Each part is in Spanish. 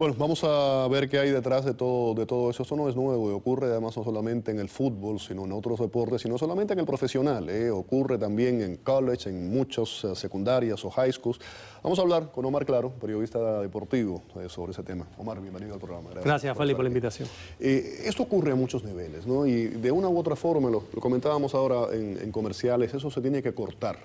Bueno, vamos a ver qué hay detrás de todo, de todo eso. Eso no es nuevo y ocurre además no solamente en el fútbol, sino en otros deportes, sino solamente en el profesional. ¿eh? Ocurre también en college, en muchas eh, secundarias o high schools. Vamos a hablar con Omar Claro, periodista deportivo, eh, sobre ese tema. Omar, bienvenido al programa. Gracias, Gracias por la invitación. esto ocurre a muchos niveles, ¿no? Y de una u otra forma, lo, comentábamos ahora en comerciales, eso se tiene que cortar.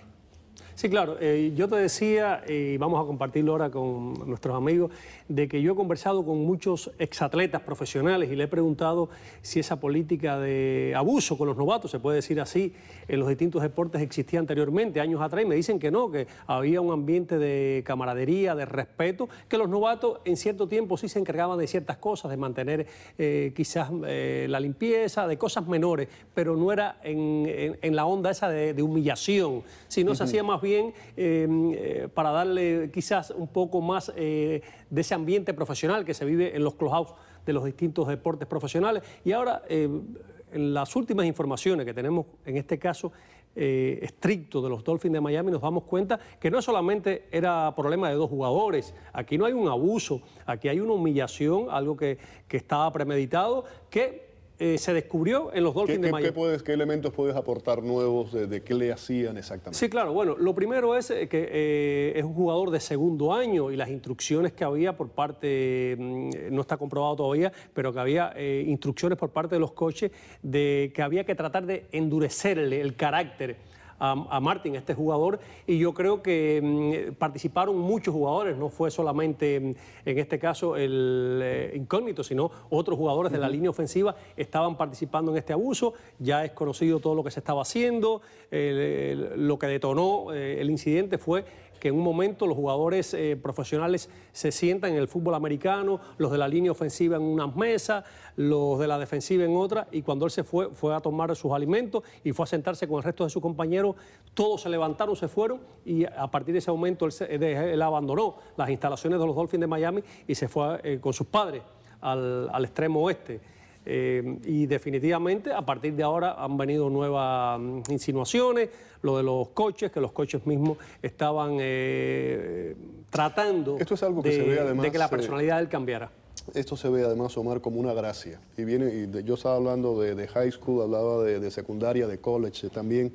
Sí, claro. Eh, yo te decía, y vamos a compartirlo ahora con nuestros amigos, de que yo he conversado con muchos exatletas profesionales y le he preguntado si esa política de abuso con los novatos, se puede decir así, en los distintos deportes existía anteriormente, años atrás, y me dicen que no, que había un ambiente de camaradería, de respeto, que los novatos en cierto tiempo sí se encargaban de ciertas cosas, de mantener eh, quizás eh, la limpieza, de cosas menores, pero no era en, la onda esa de, humillación, sino se hacía más Em, eh, para darle quizás un poco más eh, de ese ambiente profesional que se vive en los clubhouse de los distintos deportes profesionales. Y ahora, em, en las últimas informaciones que tenemos, en este caso, eh, estricto de los Dolphins de Miami, nos damos cuenta que no solamente era problema de dos jugadores, aquí no hay un abuso, aquí hay una humillación, algo que, estaba premeditado, que eh, se descubrió en los Dolphins de ¿qué, elementos puedes aportar nuevos de, qué le hacían exactamente? Sí, claro. Bueno, lo primero es eh, que eh, es un jugador de segundo año y las instrucciones que había por parte, mm, no está comprobado todavía, pero que había instrucciones por parte de los coches de que había que tratar de endurecerle el carácter a, Martín, a este jugador, y yo creo que mm, participaron muchos jugadores, no fue solamente mm, en este caso el eh, incógnito, sino otros jugadores de la línea ofensiva estaban participando en este abuso, ya es conocido todo lo que se estaba haciendo, lo que detonó eh, el incidente fue que en un momento los jugadores eh, profesionales se sientan en el fútbol americano, los de la línea ofensiva en unas mesas, los de la defensiva en otra, y cuando él se fue, fue a tomar sus alimentos y fue a sentarse con el resto de sus compañeros, todos se levantaron, se fueron, y a partir de ese momento él, eh, abandonó las instalaciones de los Dolphins de Miami y se fue eh, con sus padres al, al extremo oeste. Eh, y definitivamente a partir de ahora han venido nuevas mm, insinuaciones, lo de los coches, que los coches mismos estaban eh, tratando Esto es algo de, que la eh, personalidad de él cambiara. Esto se ve además, Omar, como una gracia. Y viene, yo estaba hablando de, high school, hablaba de secundaria, de college también.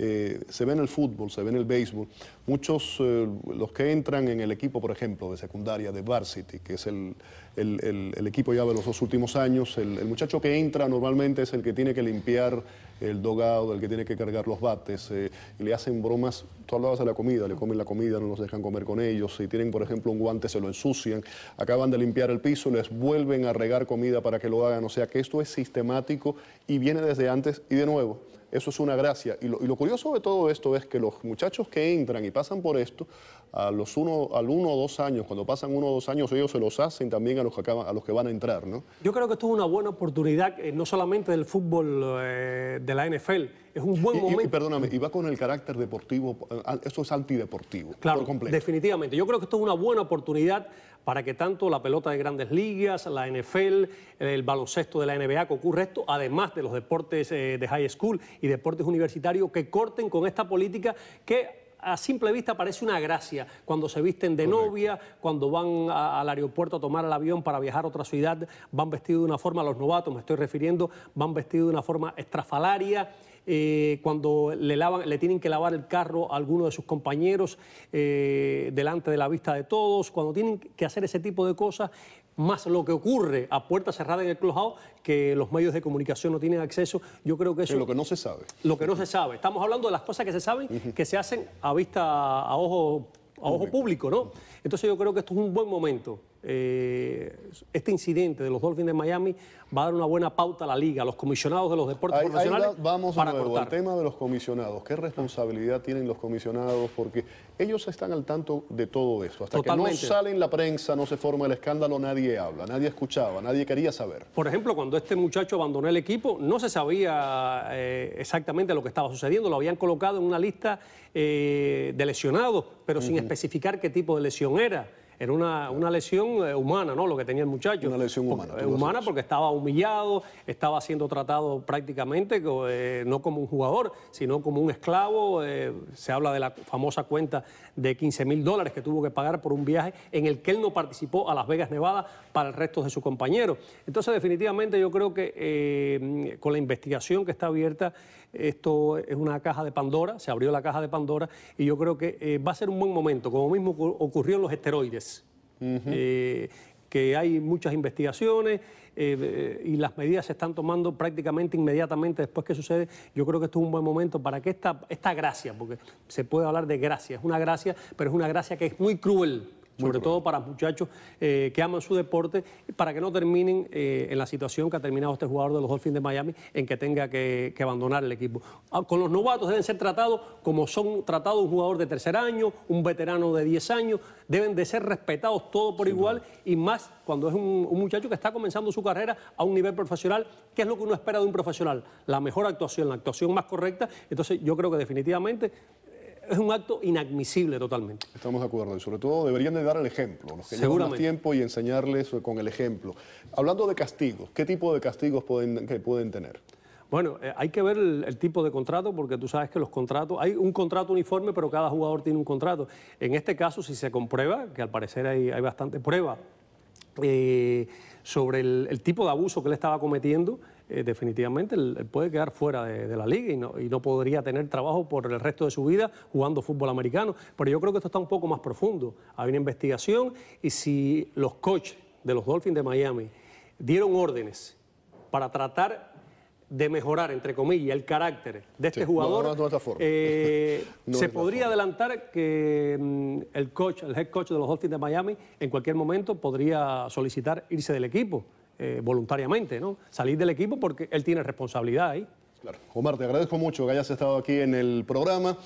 Eh, se ve en el fútbol, se ve en el béisbol. Muchos, eh, los que entran en el equipo, por ejemplo, de secundaria, de varsity, que es el, equipo ya de los dos últimos años, el, muchacho que entra normalmente es el que tiene que limpiar el dogado, el que tiene que cargar los bates, eh, y le hacen bromas, tú hablabas de la comida, le comen la comida, no los dejan comer con ellos, si tienen, por ejemplo, un guante, se lo ensucian, acaban de limpiar el piso, les vuelven a regar comida para que lo hagan, o sea que esto es sistemático y viene desde antes y de nuevo eso es una gracia. Y lo, curioso de todo esto es que los muchachos que entran y pasan por esto a los uno, al uno o dos años, cuando pasan uno o dos años, ellos se los hacen también a los que, a los que van a entrar, ¿no? Yo creo que esto es una buena oportunidad, eh, no solamente del fútbol eh, de la NFL, es un buen momento. Y, perdóname, y va con el carácter deportivo, eh, eso es antideportivo. Claro, completo. definitivamente. Yo creo que esto es una buena oportunidad para que tanto la pelota de grandes ligas, la NFL, el baloncesto de la NBA, que ocurre esto, además de los deportes de high school y deportes universitarios, que corten con esta política que a, simple vista parece una gracia cuando se visten de novia, cuando van al aeropuerto a tomar el avión para viajar a otra ciudad, van vestidos de una forma, los novatos me estoy refiriendo, van vestidos de una forma estrafalaria. Eh, cuando le, lavan, le tienen que lavar el carro a alguno de sus compañeros eh, delante de la vista de todos, cuando tienen que hacer ese tipo de cosas, más lo que ocurre a puerta cerrada en el clojado, que los medios de comunicación no tienen acceso, yo creo que eso... Es lo que no se sabe. Lo que no se sabe. Estamos hablando de las cosas que se saben, que se hacen a vista, a ojo, a ojo público, ¿no? Entonces yo creo que esto es un buen momento eh, este incidente de los Dolphins de Miami va a dar una buena pauta a la liga, a los comisionados de los deportes profesionales. vamos a el tema de los comisionados. ¿Qué responsabilidad tienen los comisionados? Porque ellos están al tanto de todo esto. Hasta que no sale en la prensa, no se forma el escándalo, nadie habla, nadie escuchaba, nadie quería saber. Por ejemplo, cuando este muchacho abandonó el equipo, no se sabía eh, exactamente lo que estaba sucediendo. Lo habían colocado en una lista eh, de lesionados, pero sin especificar qué tipo de lesión era. Era una, lesión eh, humana, ¿no? Lo que tenía el muchacho. Una lesión humana. humana porque estaba humillado, estaba siendo tratado prácticamente eh, no como un jugador, sino como un esclavo. Eh, se habla de la famosa cuenta de 15 mil dólares que tuvo que pagar por un viaje en el que él no participó a Las Vegas, Nevada, para el resto de su compañero Entonces, definitivamente yo creo que con la investigación que está abierta, esto es una caja de Pandora, se abrió la caja de Pandora y yo creo que va a ser un buen momento, como mismo ocurrió en los esteroides. Eh, que hay muchas investigaciones eh, y las medidas se están tomando prácticamente inmediatamente después que sucede. Yo creo que esto es un buen momento para que esta, esta gracia, porque se puede hablar de gracia, es una gracia, pero es una gracia que es muy cruel sobre todo para muchachos eh, que aman su deporte, para que no terminen eh, en la situación que ha terminado este jugador de los Dolphins de Miami, en que tenga que, abandonar el equipo. Ah, con los novatos deben ser tratados como son tratados un jugador de tercer año, un veterano de 10 años, deben de ser respetados todos por igual y más cuando es un, muchacho que está comenzando su carrera a un nivel profesional, ¿Qué es lo que uno espera de un profesional, la mejor actuación, la actuación más correcta. Entonces yo creo que definitivamente es un acto inadmisible totalmente. Estamos de acuerdo y sobre todo deberían de dar el ejemplo, los que llevan más tiempo y enseñarles con el ejemplo. Hablando de castigos, ¿qué tipo de castigos pueden, que pueden tener? Bueno, eh, hay que ver el, tipo de contrato porque tú sabes que los contratos, hay un contrato uniforme, pero cada jugador tiene un contrato. En este caso, si se comprueba, que al parecer hay, hay bastante prueba eh, sobre el, el tipo de abuso que él estaba cometiendo, eh, definitivamente él, puede quedar fuera de, la liga y no, podría tener trabajo por el resto de su vida jugando fútbol americano. Pero yo creo que esto está un poco más profundo. Hay una investigación y si los coaches de los Dolphins de Miami dieron órdenes para tratar de mejorar, entre comillas, el carácter de este jugador, se podría adelantar que mm, el coach, el head coach de los Dolphins de Miami, en cualquier momento podría solicitar irse del equipo. Eh, voluntariamente, ¿no? Salir del equipo porque él tiene responsabilidad ahí. Claro. Omar, te agradezco mucho que hayas estado aquí en el programa.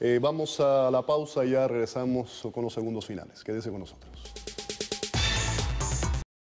Eh, vamos a la pausa y ya regresamos con los segundos finales. Quédese con nosotros.